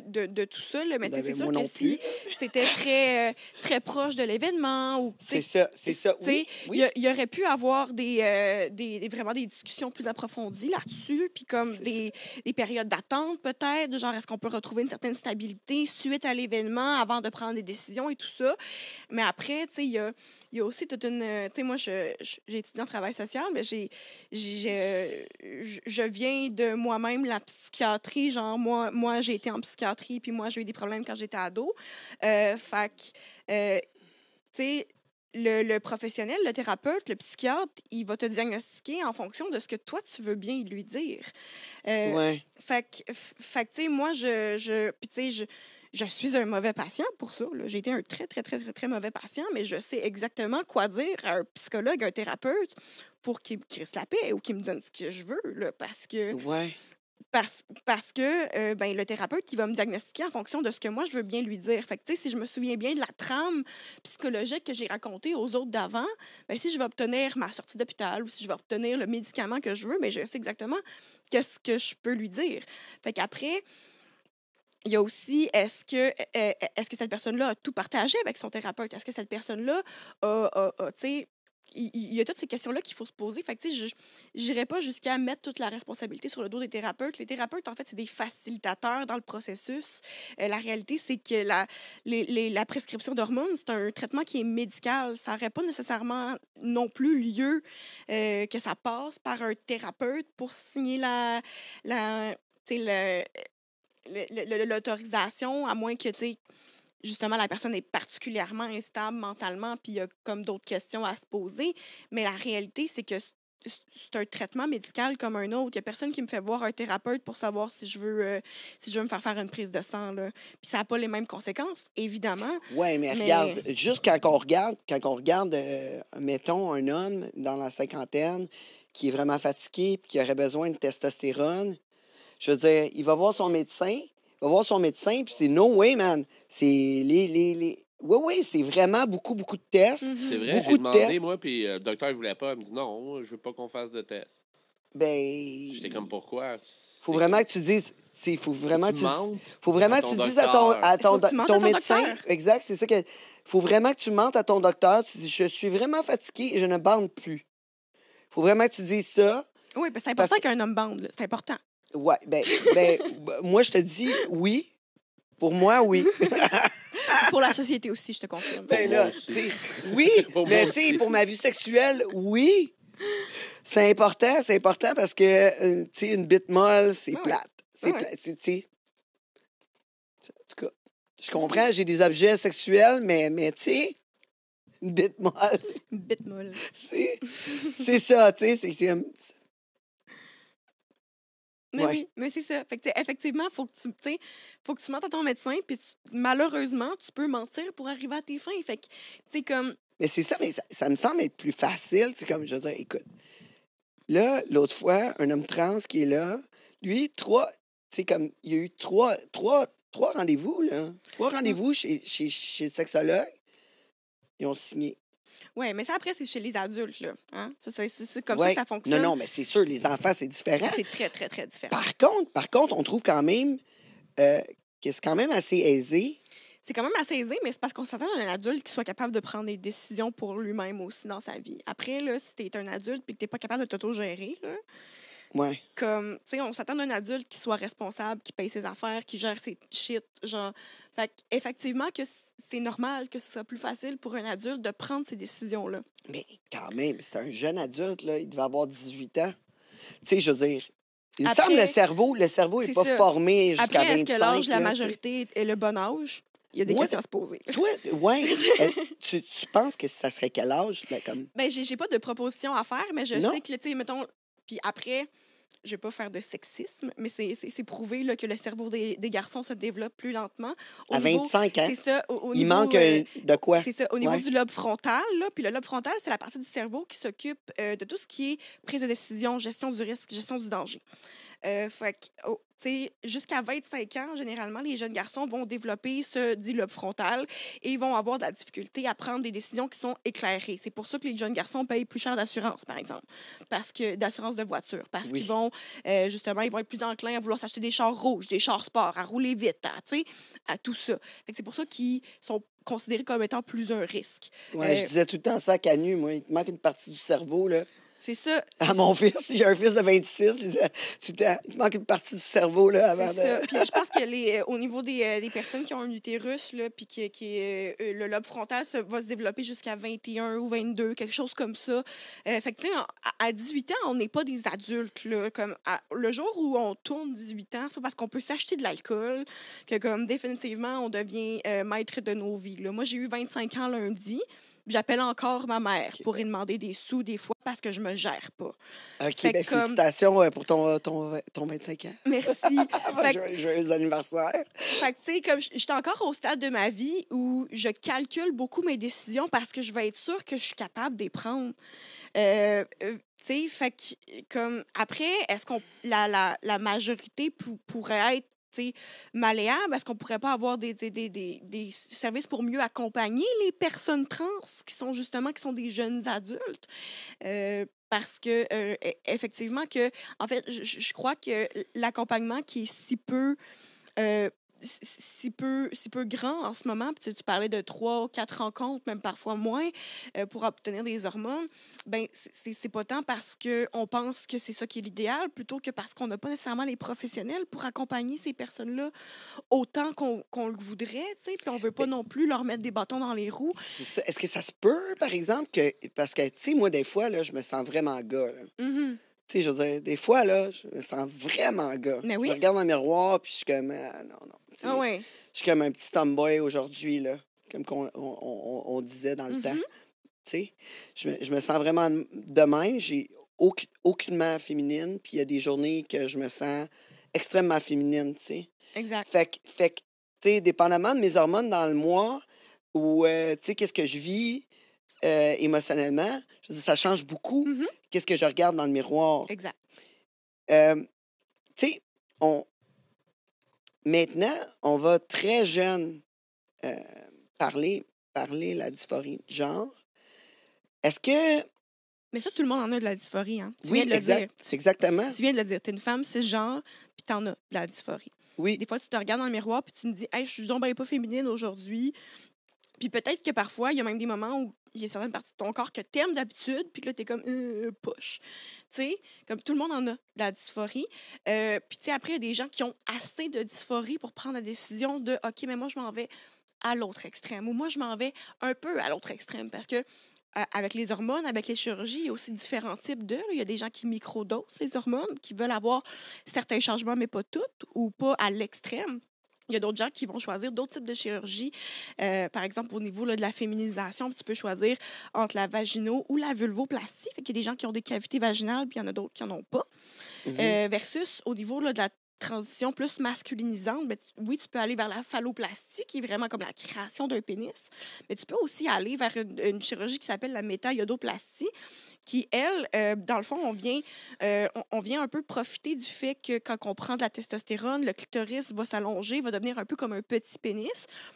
S2: de, de, tout ça, là, mais ben, c'est ben, sûr que si c'était très, euh, très proche de l'événement ou.
S1: C'est ça, c'est ça. Oui, Il
S2: y, aurait pu avoir euh, des, des, vraiment des discussions plus approfondies là-dessus, puis comme des, des, périodes d'attente peut-être, genre est-ce qu'on peut retrouver une certaine stabilité suite à l'événement avant de prendre des décisions et tout ça. Mais après, tu sais, il y a, y a, aussi toute une. Tu sais, moi, j'ai étudié en travail social, mais j'ai euh, je, viens de moi-même la psychiatrie. Genre, moi, moi j'ai été en psychiatrie, puis moi, j'ai eu des problèmes quand j'étais ado. Euh, fait euh, tu sais, le, professionnel, le thérapeute, le psychiatre, il va te diagnostiquer en fonction de ce que toi, tu veux bien lui dire. Euh, ouais. Fait que, tu sais, moi, je, je, tu sais, je, je suis un mauvais patient pour ça. J'ai été un très, très, très, très, très mauvais patient, mais je sais exactement quoi dire à un psychologue, un thérapeute pour qu'il me la paix ou qu'il me donne ce que je veux, là, parce que. Ouais. Parce, parce que ben, le thérapeute, qui va me diagnostiquer en fonction de ce que moi, je veux bien lui dire. Fait que, si je me souviens bien de la trame psychologique que j'ai racontée aux autres d'avant, ben, si je vais obtenir ma sortie d'hôpital ou si je vais obtenir le médicament que je veux, mais je sais exactement qu'est-ce que je peux lui dire. Fait qu'après, il y a aussi, est-ce que, est-ce que cette personne-là a tout partagé avec son thérapeute? Est-ce que cette personne-là a, a il, y a toutes ces questions-là qu'il faut se poser. Fait que, tu sais, j'irai pas jusqu'à mettre toute la responsabilité sur le dos des thérapeutes. Les thérapeutes, en fait, c'est des facilitateurs dans le processus. Euh, la réalité, c'est que la, les, la prescription d'hormones, c'est un traitement qui est médical. Ça n'aurait pas nécessairement non plus lieu euh, que ça passe par un thérapeute pour signer la, la, l'autorisation, à moins que, tu justement, la personne est particulièrement instable mentalement, puis il y a comme d'autres questions à se poser. Mais la réalité, c'est que c'est un traitement médical comme un autre. Il n'y a personne qui me fait voir un thérapeute pour savoir si je veux, euh, si je veux me faire faire une prise de sang. Là. Puis ça n'a pas les mêmes conséquences, évidemment. Oui, mais, regarde,
S1: juste quand on regarde, quand on regarde euh, mettons, un homme dans la cinquantaine qui est vraiment fatigué et qui aurait besoin de testostérone, je veux dire, il va voir son médecin, va voir son médecin, puis c'est no way, man. C'est les, les, Oui, oui, c'est vraiment beaucoup, beaucoup de tests. Mm-hmm. C'est vrai, j'ai demandé, tests. moi, puis euh, le docteur, il voulait pas. Il me dit non, je veux pas qu'on fasse de tests. Ben. J'étais comme pourquoi? Faut vraiment que tu dises. Il faut vraiment que tu, faut vraiment tu dises à ton, à ton, médecin. Exact, c'est ça que. faut vraiment que tu mentes à ton docteur. Tu dis Je suis vraiment fatigué et je ne bande plus. faut vraiment que tu dises ça.
S2: Oui, parce que c'est important qu'un homme bande. C'est important.
S1: Ouais, ben, ben, ben, moi, je te dis oui. Pour moi, oui. (laughs)
S2: pour la société aussi, je te confirme. Ben là,
S1: oui, (laughs) mais tu pour
S2: ma vie sexuelle,
S1: oui. C'est important, c'est important parce que, euh, une bite molle, c'est ah plate. Ah c'est tu En tout cas, je comprends, j'ai des objets sexuels, mais, mais tu sais, une bite molle. Une bite
S2: molle. (laughs) c'est
S1: ça, tu sais, c'est
S2: mais oui, mais c'est ça. effectivement, faut que tu faut que tu mentes à ton médecin, puis malheureusement, tu peux mentir pour arriver à tes fins. Fait c'est comme.
S1: Mais c'est ça, mais ça, me semble être plus facile. C'est comme, je veux dire, écoute, là, l'autre fois, un homme trans qui est là, lui, trois, c'est comme, il y a eu trois, trois, trois rendez-vous, là. Trois rendez-vous chez, chez, chez le sexologue. Ils ont signé.
S2: Oui, mais ça, après, c'est chez les adultes, là. Hein. Ça, c'est, comme ça que ça fonctionne. Non, non, mais
S1: c'est sûr, les enfants, c'est différent. C'est
S2: très, très, très différent. Par
S1: contre, par contre, on trouve quand même euh, que c'est quand même assez aisé.
S2: C'est quand même assez aisé, mais c'est parce qu'on s'attend à un adulte qui soit capable de prendre des décisions pour lui-même aussi dans sa vie. Après, là, si es un adulte et que t'es pas capable de t'autogérer, là... Ouais. Comme, tu on s'attend à un adulte qui soit responsable, qui paye ses affaires, qui gère ses shit, genre... Fait effectivement que c'est normal que ce soit plus facile pour un adulte de prendre ces décisions-là.
S1: Mais quand même, c'est un jeune adulte, là, il devait avoir 18 ans. Tu sais, je veux dire, il semble le cerveau, le cerveau n'est pas formé jusqu'à 25. Est-ce que l'âge de la majorité
S2: est le bon âge? Il y a des questions à se poser. Toi,
S1: ouais, (laughs) euh, tu, penses que ça serait quel âge? Bien, comme...
S2: Ben, j'ai pas de proposition à faire, mais je sais que, tu sais, mettons, puis après, je ne vais pas faire de sexisme, mais c'est prouvé que le cerveau des, garçons se développe plus lentement. à 25 ans, il manque euh, de quoi? C'est ça, au niveau du lobe frontal. puis le lobe frontal, c'est la partie du cerveau qui s'occupe euh, de tout ce qui est prise de décision, gestion du risque, gestion du danger. Euh, oh, sais, jusqu'à 25 ans, généralement, les jeunes garçons vont développer ce dit frontal et ils vont avoir de la difficulté à prendre des décisions qui sont éclairées. C'est pour ça que les jeunes garçons payent plus cher d'assurance, par exemple, parce que d'assurance de voiture, parce qu'ils vont euh, justement, ils vont être plus enclins à vouloir s'acheter des chars rouges, des chars sport, à rouler vite, à, à tout ça. C'est pour ça qu'ils sont considérés comme étant plus un risque. Ouais, Je euh
S1: disais tout le temps ça, à moi. Il te manque une partie du cerveau, là. C'est ça. À ah, mon fils, j'ai un fils de 26, tu il manque une partie du
S2: cerveau là, avant ça. (laughs) Euh, je pense que les, euh, au niveau euh, des, personnes qui ont un utérus, là, puis qui, le lobe frontal se va se développer jusqu'à 21 ou 22, quelque chose comme ça. fait que, à 18 ans, on n'est pas des adultes. Là, comme le jour où on tourne 18 ans, c'est pas parce qu'on peut s'acheter de l'alcool que, comme, définitivement, on devient maître de nos vies. Moi, j'ai eu 25 ans lundi. J'appelle encore ma mère pour y demander des sous des fois parce que je me gère pas. OK, ben, félicitations
S1: euh, pour ton, euh, ton, euh, ton 25 ans.
S2: Merci. (laughs) Joyeux,
S1: anniversaire.
S2: Fait que, tu sais, comme j'étais encore au stade de ma vie où je calcule beaucoup mes décisions parce que je vais être sûre que je suis capable de les prendre. tu sais, fait que, comme, après, est-ce qu'on, la, la, majorité pourrait être malléable? Est-ce qu'on pourrait pas avoir des, services pour mieux accompagner les personnes trans qui sont justement qui sont des jeunes adultes? Euh, parce que euh, e, effectivement que en fait je crois que l'accompagnement qui est si peu euh, si peu, si peu grand en ce moment, tu, tu parlais de trois, ou quatre rencontres, même parfois moins, euh, pour obtenir des hormones, ben c'est pas tant parce qu'on pense que c'est ça qui est l'idéal, plutôt que parce qu'on n'a pas nécessairement les professionnels pour accompagner ces personnes-là autant qu'on le voudrait, tu sais, puis on veut pas non plus leur mettre des bâtons dans les roues. Est-ce que ça se
S1: peut, par exemple, que, parce que, tu sais,
S2: moi, des fois, là,
S1: je me sens vraiment gars, mmh Tu sais, je veux des fois, là, je me sens vraiment gars. Je regarde dans le miroir, puis je suis comme, ah, non, non. Ah je suis comme un petit tomboy aujourd'hui, là, comme on, disait dans le temps. Mm-hmm. je, me, sens vraiment de même. J'ai aucune aucunement féminine, puis il y a des journées que je me sens extrêmement féminine, tu sais. Exact. Fait dépendamment de mes hormones dans le mois ou, euh, qu'est-ce que je vis euh, émotionnellement, ça change beaucoup mm-hmm. qu'est-ce que je regarde dans le miroir. Exact. Euh, tu on, Maintenant, on va très jeune euh, parler, parler la dysphorie de genre. Est-ce que.
S2: Mais ça, tout le monde en a de la dysphorie. Hein? Tu viens de le dire. exactement. Tu viens de le dire. Tu es une femme c'est genre, puis tu en as de la dysphorie. Oui. Des fois, tu te regardes dans le miroir, puis tu me dis, hey, je suis donc pas féminine aujourd'hui. Puis peut-être que parfois, il y a même des moments où il y a certaines parties de ton corps que t'aimes d'habitude, puis que là, es comme euh, euh, push. Tu sais, comme tout le monde en a de la dysphorie. Euh, puis après, il y a des gens qui ont assez de dysphorie pour prendre la décision de OK, mais moi, je m'en vais à l'autre extrême, ou moi, je m'en vais un peu à l'autre extrême, parce que avec les hormones, avec les chirurgies, il y a aussi différents types de. Il y a des gens qui microdosent les hormones, qui veulent avoir certains changements, mais pas toutes, ou pas à l'extrême. Il y a d'autres gens qui vont choisir d'autres types de chirurgie. Euh, par exemple, au niveau de la féminisation, tu peux choisir entre la vaginoplastie ou la vulvoplastie. il y a des gens qui ont des cavités vaginales, puis il y en a d'autres qui n'en ont pas. Mhm. Euh, versus au niveau de la transition plus masculinisante, mais ben, oui, tu peux aller vers la phalloplastie, qui est vraiment comme la création d'un pénis, mais tu peux aussi aller vers une, chirurgie qui s'appelle la métaiodoplastie, qui, elle, euh, dans le fond, on vient, euh, on, vient un peu profiter du fait que quand on prend de la testostérone, le clitoris va s'allonger, va devenir un peu comme un petit pénis.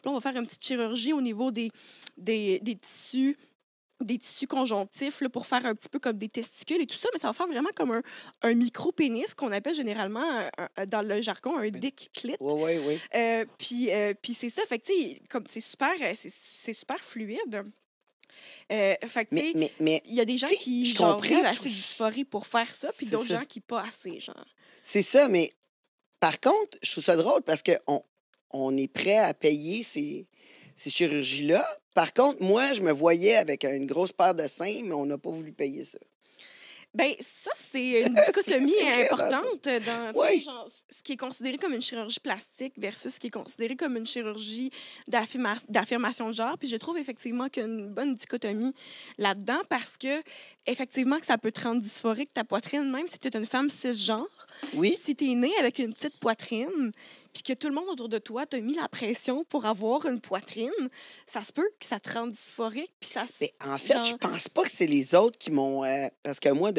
S2: Puis on va faire une petite chirurgie au niveau des, des tissus des tissus conjonctifs pour faire un petit peu comme des testicules et tout ça, mais ça va faire vraiment comme un, micro-pénis qu'on appelle généralement euh, euh, dans le jargon un dick clit. Oui, oui, oui. Euh, puis, puis c'est ça, fait que comme c'est super, c'est super fluide. fait mais, mais, il y a des gens qui sont assez pour faire ça, puis d'autres gens qui pas assez, genre.
S1: C'est ça, mais par contre, je trouve ça drôle parce qu'on on est prêt à payer ces ces chirurgies-là. Par contre, moi, je me voyais avec une grosse paire de seins, mais on n'a pas voulu payer ça.
S2: Ben ça, c'est (laughs) une dichotomie importante dans, ce qui est considéré comme une chirurgie plastique versus ce qui est considéré comme une chirurgie d'affirmation de genre. Puis je trouve effectivement qu'il y a une bonne dichotomie là-dedans parce que, effectivement, que ça peut te rendre dysphorique ta poitrine, même si tu es une femme cisgenre. Oui. Si tu es née avec une petite poitrine, puis que tout le monde autour de toi t'a mis la pression pour avoir une poitrine, ça se peut que ça te rende dysphorique, puis ça Mais en fait, je
S1: pense pas que c'est les autres qui m'ont... Euh, parce que moi,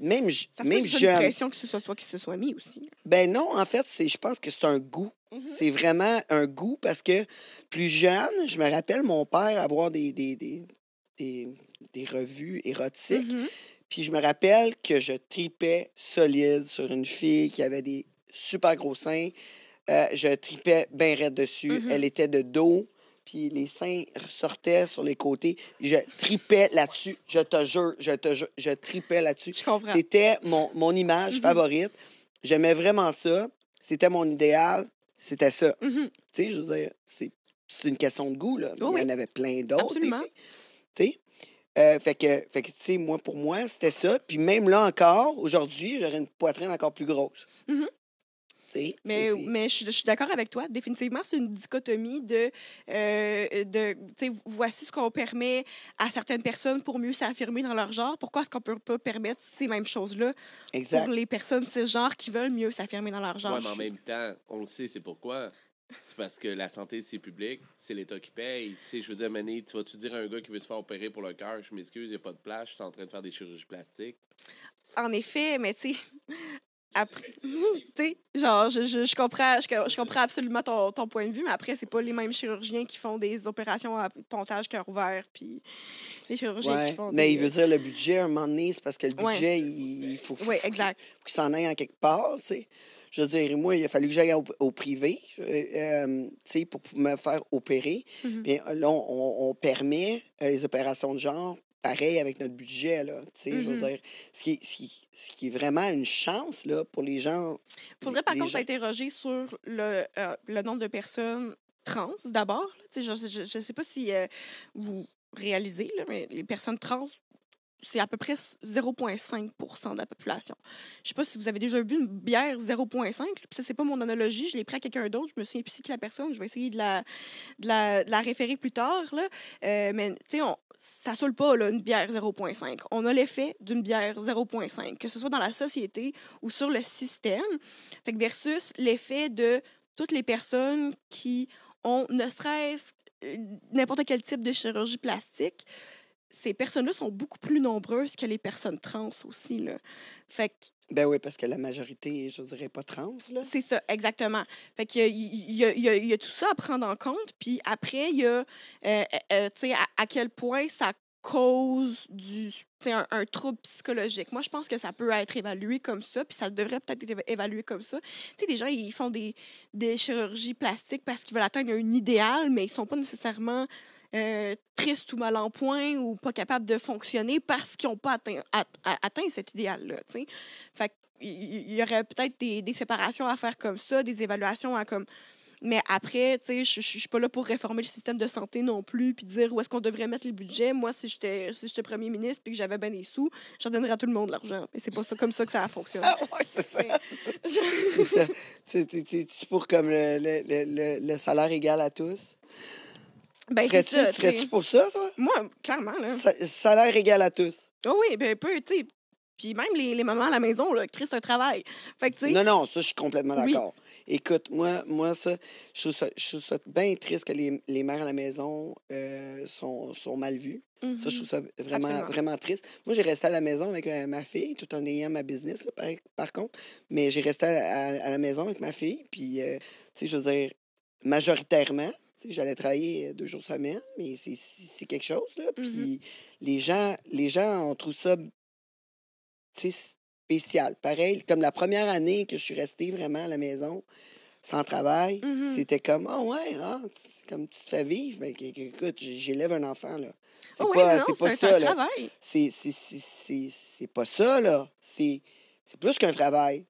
S1: même, ça même que une pression
S2: que ce soit toi qui se soit mis aussi.
S1: Ben non, en fait, je pense que c'est un goût. Mm-hmm. C'est vraiment un goût parce que plus jeune, je me rappelle mon père avoir des, des, des, des, revues érotiques. Mm-hmm. Puis je me rappelle que je tripais solide sur une fille qui avait des super gros seins. Euh, je tripais bien raide dessus. Mmh Elle était de dos, puis les seins sortaient sur les côtés. Je tripais là-dessus. Je te jure, je te jure, je tripais là-dessus. C'était mon, image mmh favorite. J'aimais vraiment ça. C'était mon idéal. C'était ça. Mmh tu sais, je veux dire, c'est une question de goût, là. Il y en avait plein d'autres. Absolument. Tu sais? Euh, fait que, fait tu sais, moi, pour moi, c'était ça. Puis même là encore, aujourd'hui, j'aurais une poitrine encore plus grosse.
S2: Mais, mais je, suis d'accord avec toi. Définitivement, c'est une dichotomie de, euh, de voici ce qu'on permet à certaines personnes pour mieux s'affirmer dans leur genre. Pourquoi est-ce qu'on peut pas permettre ces mêmes choses-là pour les personnes de ce genre qui veulent mieux s'affirmer dans leur genre? Ouais, mais en même
S1: temps, on le sait, c'est pourquoi. C'est parce que la santé, c'est public, c'est l'État qui paye. Tu je veux dire, Mané, tu vas-tu dire à un gars qui veut se faire opérer pour le cœur, je m'excuse, il n'y a pas de place, je suis en train de faire des chirurgies
S2: plastiques? En effet, mais tu sais, après, (laughs) tu genre, je, comprends, je, comprends absolument ton, point de vue, mais après, c'est pas les mêmes chirurgiens qui font des opérations à pontage cœur ouvert, puis les chirurgiens qui font. Mais il veut dire
S1: le budget, à un moment donné, c'est parce que le budget, il, faut, exact. qu'il s'en aille en quelque part, tu sais. Je veux dire, moi, il a fallu que j'aille au, privé, euh, euh, tu sais, pour me faire opérer. Bien, mm-hmm. euh, là, on, on permet les opérations de genre pareil avec notre budget, là. Tu sais, je veux mmh dire, ce qui, ce, qui, est vraiment une chance, là, pour les gens.
S2: Il faudrait, par contre, s'interroger sur euh, le, nombre de personnes trans, d'abord. Je ne sais pas si euh, vous réalisez, mais les personnes trans c'est à peu près 0,5 de la population. Je sais pas si vous avez déjà bu une bière 0,5. Ça, c'est pas mon analogie. Je l'ai pris à quelqu'un d'autre. Je me souviens plus que la personne. Je vais essayer de la, la, référer plus tard. Euh, mais, tu sais, ça saoule pas, là, une bière 0,5. On a l'effet d'une bière 0,5, que ce soit dans la société ou sur le système. versus l'effet de toutes les personnes qui ont ne serait euh, n'importe quel type de chirurgie plastique, ces personnes-là sont beaucoup plus nombreuses que les personnes trans aussi. Là. Fait Ben oui, parce que la majorité, je dirais, pas trans. C'est ça, exactement. Fait il y, y, a tout ça à prendre en compte. Puis après, il y a, euh, euh, euh, à, quel point ça cause du, un, un trouble psychologique. Moi, je pense que ça peut être évalué comme ça, puis ça devrait peut-être être évalué comme ça. des gens, ils font des, des chirurgies plastiques parce qu'ils veulent atteindre un idéal, mais ils sont pas nécessairement euh, triste tristes ou mal en point ou pas capables de fonctionner parce qu'ils n'ont pas atteint, cet idéal-là. Fait il y aurait peut-être des, séparations à faire comme ça, des évaluations à comme. Mais après, tu sais, je suis pas là pour réformer le système de santé non plus, puis dire où est-ce qu'on devrait mettre les budgets. Moi, si j'étais si j'étais premier ministre puis que j'avais bien les sous, j'en donnerais à tout le monde l'argent. Mais c'est pas ça comme ça que ça fonctionne. Ah
S1: c'est ça. c'est pour comme le, salaire égal à tous.
S2: Ben, serais-tu pour ça,
S1: toi? Moi, clairement, là. salaire égal à tous.
S2: Oh oui, ben peu, tu sais. Puis même les, les, mamans à la maison, là, Chris, un travail. Fait que, tu Non, non, ça, je suis complètement d'accord.
S1: Écoute, moi, moi ça, je trouve ça, ça bien triste que les, les mères à la maison euh, sont, sont mal vues. Ça, je mm-hmm. trouve ça vraiment, vraiment triste. Moi, j'ai resté à la maison avec euh, ma fille, tout en ayant ma business, par, contre. Mais j'ai resté à, la maison avec ma fille. Puis, euh, tu sais, je veux dire, majoritairement, J'allais travailler deux jours semaine, mais c'est quelque chose. Là. Puis mm-hmm. les, gens, les gens, on trouve ça spécial. Pareil, comme la première année que je suis restée vraiment à la maison, sans travail, mm-hmm. c'était comme, oh, ouais, ah, c'est comme tu te fais vivre. Mais ben, écoute, j'élève un enfant, là. Ah c'est pas, c'est pas, ça, C'est pas ça, là. C'est plus qu'un travail.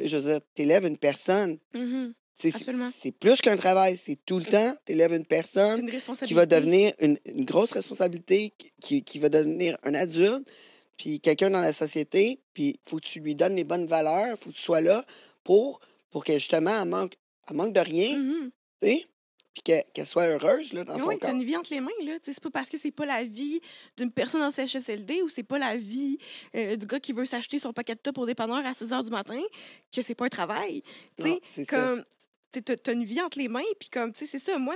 S1: Je veux dire, élèves une personne. Mm-hmm. C'est plus qu'un travail, c'est tout le temps. Tu élèves une personne
S2: qui va devenir
S1: une, grosse responsabilité, qui, qui, va devenir un adulte, puis quelqu'un dans la société, puis il faut que tu lui donnes les bonnes valeurs, il faut que tu sois là pour, pour que
S2: justement, elle manque, manque de rien, mm puis qu'elle soit heureuse là, dans son son oui, corps. une vie entre les mains. C'est pas parce que c'est pas la vie d'une personne en CHSLD ou c'est pas la vie euh, du gars qui veut s'acheter son paquet de top pour dépanneur à 6 h du matin que c'est pas un travail. Non, comme t'as une vie entre les mains, puis comme, tu sais, c'est ça, moi,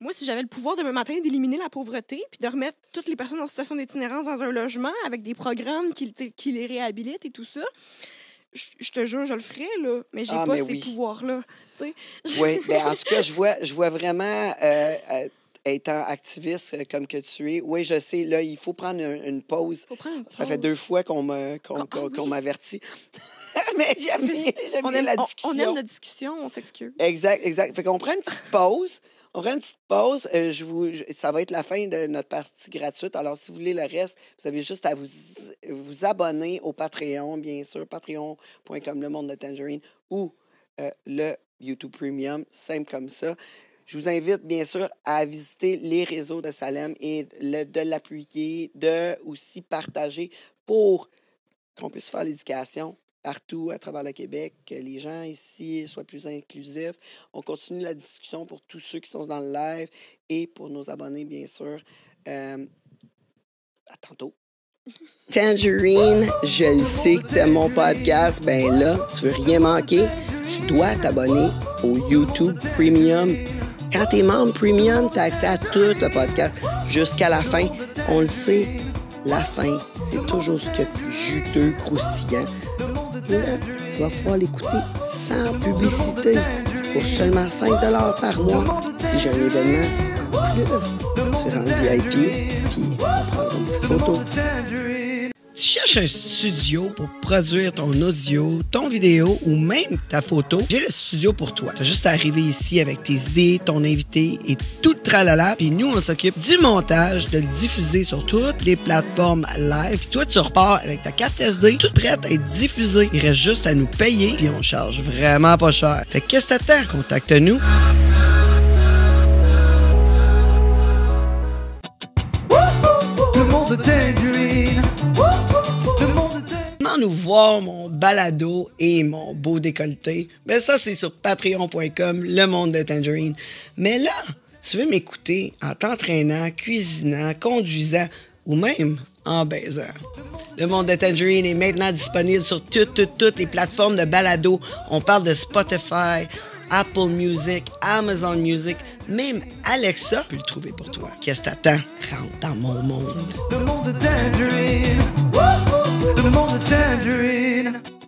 S2: moi, si j'avais le pouvoir demain matin d'éliminer la pauvreté, puis de remettre toutes les personnes en situation d'itinérance dans un logement avec des programmes qui, les réhabilitent et tout ça, je te jure, je le ferais, là, mais j'ai ah, pas ces pouvoirs-là. Oui, mais en
S1: tout (laughs) cas, je vois, je vois vraiment, euh, étant activiste euh, comme que tu es, oui, je sais, là, il faut prendre une, pause. Faut
S2: prendre Ça fait deux
S1: fois qu'on ah, ah m'avertit. oui. (laughs)
S2: mais j'aime bien, la discussion. On, aime la discussion, on s'excuse.
S1: Exact, exact. Fait qu'on prend une petite pause. On prend une petite pause. Euh, ça va être la fin de notre partie gratuite. Alors, si vous voulez le reste, vous avez juste à vous, vous abonner au Patreon, bien sûr, patreon.com, le monde de Tangerine, ou euh, le YouTube Premium, simple comme ça. Je vous invite, bien sûr, à visiter les réseaux de Salem et de l'appuyer, de aussi partager pour qu'on puisse faire l'éducation partout à travers le Québec, que les gens ici soient plus inclusifs. On continue la discussion pour tous ceux qui sont dans le live et pour nos abonnés, bien sûr. Euh, à tantôt. (laughs) Tangerine, je le sais que t'aimes mon podcast. Ben là, tu veux rien manquer. Tu dois t'abonner au YouTube Premium. Quand t'es membre Premium, t'as accès à tout le podcast jusqu'à la fin. On le sait, la fin, c'est toujours ce qui est plus juteux, croustillant tu vas pouvoir l'écouter sans publicité pour seulement 5 par mois si j'ai un événement en plus. c'est un VIP, puis prendre prend une petite photo cherches un studio pour produire ton audio, ton vidéo ou même ta photo, j'ai le studio pour toi. T'as juste à arriver ici avec tes idées, ton invité et tout le tralala. Puis nous, on s'occupe du montage, de le diffuser sur toutes les plateformes live. Puis toi, tu repars avec ta carte SD toute prête à être diffusée. Il reste juste à nous payer puis on charge vraiment pas cher. Fait qu'est-ce que t'attends? Contacte-nous. nous voir mon balado et mon beau décolleté, ben ça, c'est sur patreon.com, le monde de Tangerine. Mais là, tu veux m'écouter en t'entraînant, cuisinant, conduisant ou même en baisant. Le monde de Tangerine est maintenant disponible sur toutes, toutes, toutes les plateformes de balado. On parle de Spotify, Apple Music, Amazon Music, même Alexa peut le trouver pour toi. Qu'est-ce que t'attends? Rentre dans mon monde. Le monde de Tangerine monde tangerine.